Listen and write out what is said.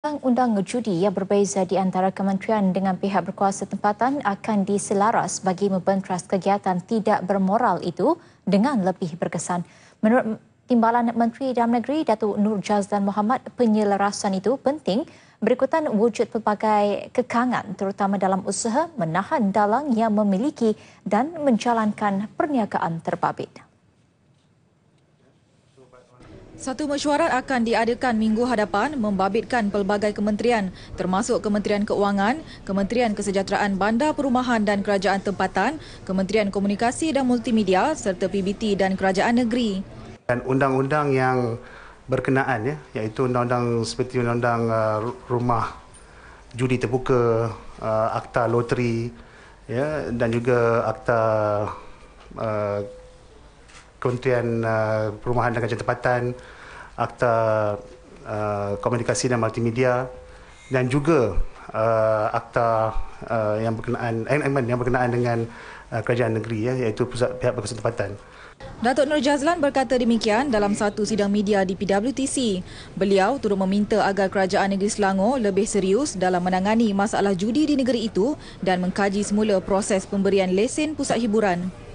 Undang-undang judi yang berbeza di antara kementerian dengan pihak berkuasa tempatan akan diselaras bagi membentras kegiatan tidak bermoral itu dengan lebih berkesan. Menurut Timbalan Menteri Dalam Negeri, Datuk Nur Jazdan Muhammad, penyelarasan itu penting berikutan wujud pelbagai kekangan terutama dalam usaha menahan dalang yang memiliki dan menjalankan perniagaan terbabit. Satu mesyuarat akan diadakan minggu hadapan membabitkan pelbagai kementerian termasuk Kementerian Keuangan, Kementerian Kesejahteraan Bandar Perumahan dan Kerajaan Tempatan, Kementerian Komunikasi dan Multimedia serta PBT dan Kerajaan Negeri. Dan undang-undang yang berkenaan ya, iaitu undang-undang seperti undang-undang uh, rumah judi terbuka, uh, akta loteri ya, dan juga akta uh, Kementerian uh, Perumahan dan Kajian Tempatan, Akta uh, Komunikasi dan Multimedia dan juga uh, akta uh, yang berkenaan eh, eh, yang berkenaan dengan uh, kerajaan negeri ya, iaitu pusat pihak berkuasa tempatan. Datuk Nur Jazlan berkata demikian dalam satu sidang media di PWTC. Beliau turut meminta agar kerajaan negeri Selangor lebih serius dalam menangani masalah judi di negeri itu dan mengkaji semula proses pemberian lesen pusat hiburan.